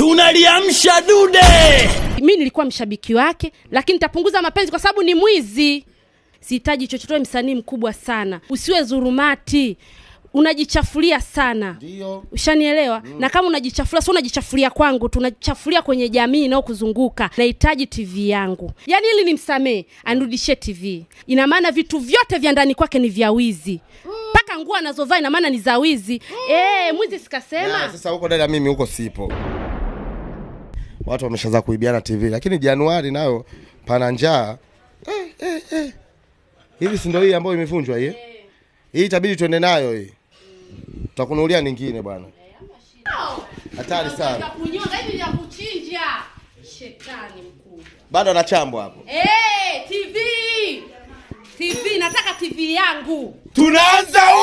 tunaliamsha dude. Mi nilikuwa mshabiki wake, lakini nitapunguza mapenzi kwa sababu ni mwizi. Sihitaji chochote, we msanii mkubwa sana, usiwe zurumati unajichafulia sana. Ushanielewa? Mm. Na kama unajichafulia sio unajichafulia kwangu, tunajichafulia kwenye jamii inayokuzunguka. Nahitaji TV yangu. Yaani ili nimsamee, anirudishie TV. Ina maana vitu vyote vya ndani kwake ni vya wizi. Mpaka mm. nguo anazovaa ina maana ni za wizi. Mm. E, mwizi sikasema. Ya, sasa huko dada mimi huko sipo watu wameshaanza kuibiana TV, lakini Januari nayo pana njaa eh, eh, eh. Hivi si ndio hii ambayo imevunjwa hii? Hii itabidi tuende nayo hii, tutakunulia nyingine bwana. Hatari sana bado anachambwa hapo. Hey, eh, TV TV, nataka TV yangu tunaanza